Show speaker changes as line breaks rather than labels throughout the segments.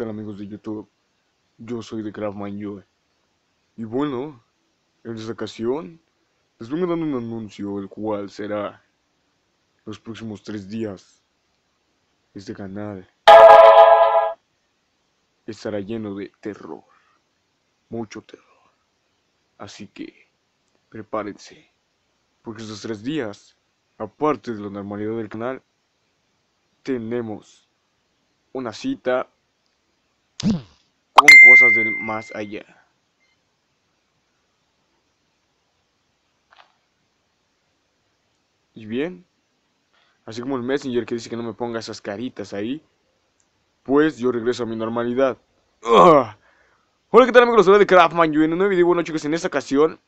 Este, amigos de YouTube? Yo soy de Craftman Y bueno, en esta ocasión les vengo dando un anuncio el cual será los próximos tres días. Este canal estará lleno de terror, mucho terror. Así que prepárense, porque estos tres días, aparte de la normalidad del canal, tenemos una cita con cosas del más allá. Y bien, así como el Messenger que dice que no me ponga esas caritas ahí, pues yo regreso a mi normalidad. Hola, ¿qué tal amigos? Soy de Craftman yo en un nuevo video. Bueno chicos, en esta ocasión,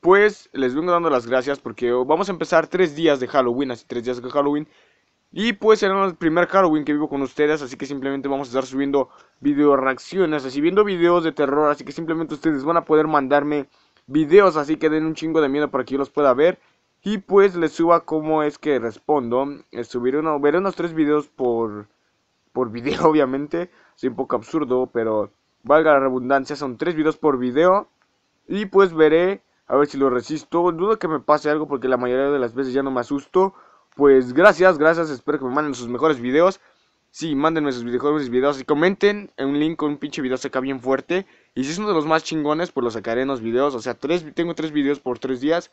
pues les vengo dando las gracias porque vamos a empezar tres días de Halloween, así tres días de Halloween. Y pues será el primer Halloween que vivo con ustedes, así que simplemente vamos a estar subiendo video reacciones, así viendo videos de terror, así que simplemente ustedes van a poder mandarme videos, así que den un chingo de miedo para que yo los pueda ver. Y pues les suba cómo es que respondo. Subiré uno, veré unos tres videos por, por video, obviamente. soy un poco absurdo, pero valga la redundancia, son tres videos por video. Y pues veré, a ver si lo resisto. Dudo que me pase algo porque la mayoría de las veces ya no me asusto pues gracias, gracias. Espero que me manden sus mejores videos. Sí, mándenme sus mejores videos y comenten en un link con un pinche video acá bien fuerte. Y si es uno de los más chingones, pues lo sacaré en los videos. O sea, tres, tengo tres videos por tres días.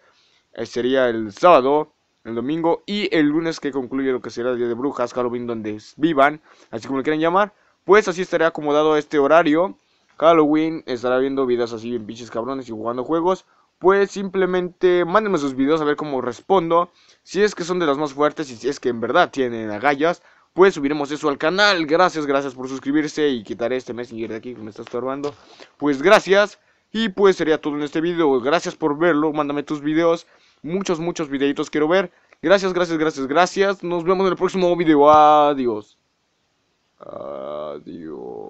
Eh, sería el sábado, el domingo y el lunes que concluye lo que será el Día de Brujas, Halloween, donde vivan, así como lo quieran llamar. Pues así estaré acomodado a este horario. Halloween estará viendo videos así en pinches cabrones y jugando juegos pues simplemente mándenme sus videos a ver cómo respondo. Si es que son de las más fuertes y si es que en verdad tienen agallas, pues subiremos eso al canal. Gracias, gracias por suscribirse y quitaré este messenger de aquí que me está estorbando. Pues gracias. Y pues sería todo en este video. Gracias por verlo. Mándame tus videos. Muchos, muchos videitos quiero ver. Gracias, gracias, gracias, gracias. Nos vemos en el próximo video. Adiós. Adiós.